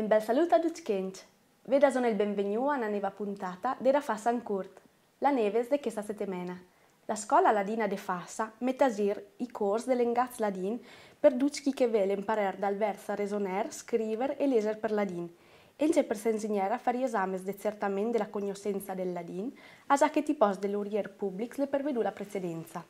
Un bel saluto a tutti quanti. Veda sono il benvenuto a una nuova puntata della Fassa in Curt, la neve de questa settimana. La scuola ladina de Fassa mette a sir i corsi dell'engaz ladin per tutti che vele imparare dal versa resoner, scrivere e leggere per ladin. E c'è per s'insegnare a fare esame di certamente la conoscenza del ladin, a già che ti pos dell'urier Publix le pervedu la precedenza.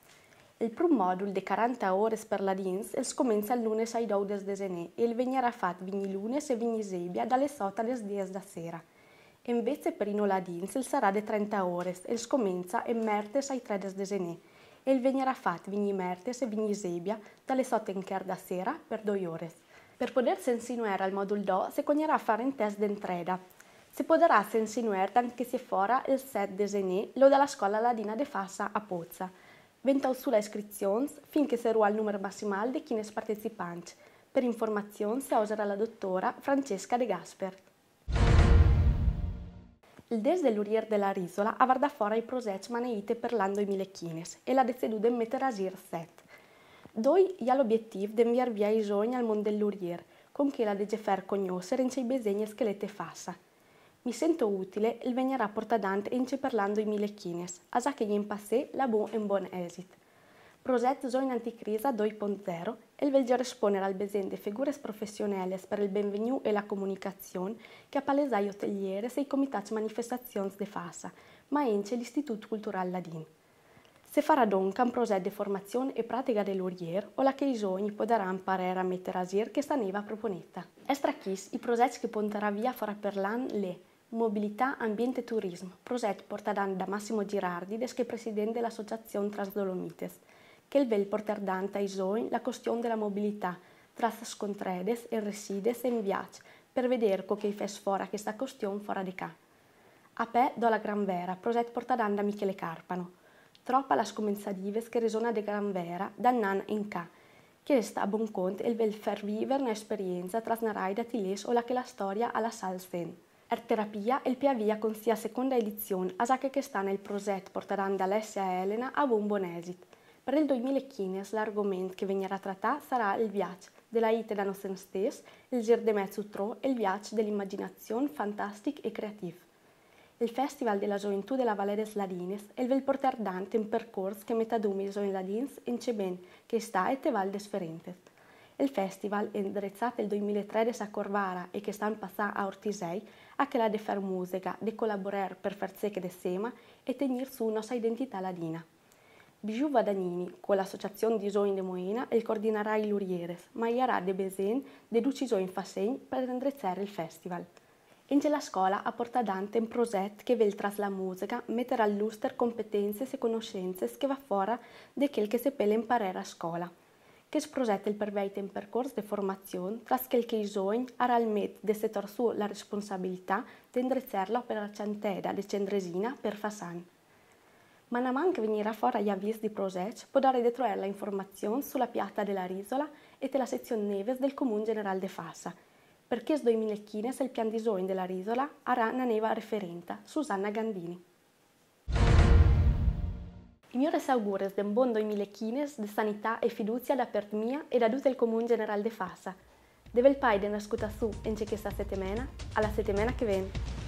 Il primo mòdul de 40 ore per la dins els comença el lunes a 10 de gener i el veniera fat vigni lunes e vigni sebbia dalle 8 a les 10 da sera. E invece per inola dins el sarà de 30 hores, els comença e mertes ai 3 de gener e il veniera fat vigni mertes e vigni sebbia dalle 8 in da sera per 2 ore. Per potersi insinuare al modulo DO si cognerà fare un test d'entrada. Si potrà insinuare anche se fora il 7 de gener lo dalla scuola ladina de Fassa a Pozza. 28 iscripcions finché si arriva al numero massimal di chi chines partecipanti. Per informazioni si userà la dottora Francesca De Gasper. Il des dell'Urier della Risola avrà fuori i prosec maneite per l'anno 2000 chines e la decedude meterasir set. Doi ha l'obiettivo di inviare via i sogni al mondo dell'Urier, con che la degefer cognoscere in cei besegni e schelette e fassa, mi sento utile il venire a Porta Dante in parlando i mille chines, a già che gli impassé la buon e buon esit. Progetto zo anticrisa 2.0 e il velgere esponere al besende figure professionali per il benvenu e la comunicazione che a palesai hoteliere se i comitati manifestazioni de fassa, ma ence l'Istituto Culturale Ladin. Se farà donc un progetto de formazione e pratica de dell'urier o la che i sogni potranno imparare a mettere a sir che sta neva proponetta. Estra chis i progetti che punterà via farà per l'an le Mobilità, ambiente e turismo, progetto portato da Massimo Girardi, che è presidente dell'Associazione Transdolomites, che il vel portar dante ai sogni la questione della mobilità, tra scontredes e resides e in viaggio, per vedere co che i fes fora questa questione fuori di ca. A pe do la gran vera, progetto portato da Michele Carpano, troppa la scommessa d'Ives che resona de gran vera, da nan in ca, che sta a buon conto il bel far vivere un'esperienza tra snarai da tiles o la che la storia alla salsen. Er terapia il via con sia seconda edizione, a sacche che sta nel proset porteranno da Alessia e Elena a buon buon esit. Per il 2015 l'argomento che venirà trattato sarà il viaggio della ite da noi stessi, il gir de mezzo tro e il viaggio dell'immaginazione fantastica e creativa. Il Festival della Gioventù della la Valle Ladines è il portar dante un percorso che metà d'umis in Ladins in Ceben, che sta e te Val des Il festival, indirizzato nel 2003 a Corvara e che sta in passato a Ortisei, ha che la de far musica, de collaborare per far seche de sema e tenir su nostra identità ladina. Bijou Vadagnini, con l'Associazione di Zoin de Moena, il coordinerà i Lurieres, ma iarà de Besen, de Duci Zoin Fasen per indirizzare il festival. Angela scuola ha portato Dante un progetto che vuole tras la musica mettere al luster competenze e conoscenze che va fuori di quel che si pelle imparare a scuola. Che progetto il perverte un percorso di formazione tras quel che i sogni ha almet de settore suo la responsabilità di indirizzare l'opera centeda de Cendresina per Fasan. Ma non man venire fuori agli avvisi di progetto può dare dietro la informazione sulla piatta della Risola e della sezione Neves del Comune Generale de Fassa, perché 2015 è il pian di disegno della risola avrà una neva referenta, Susanna Gandini. I miei auguri un buon 2015 di sanità e fiducia da parte mia e da tutto il Comune Generale de Fassa. Deve il paide nascuta su in questa settimana, alla settimana che viene.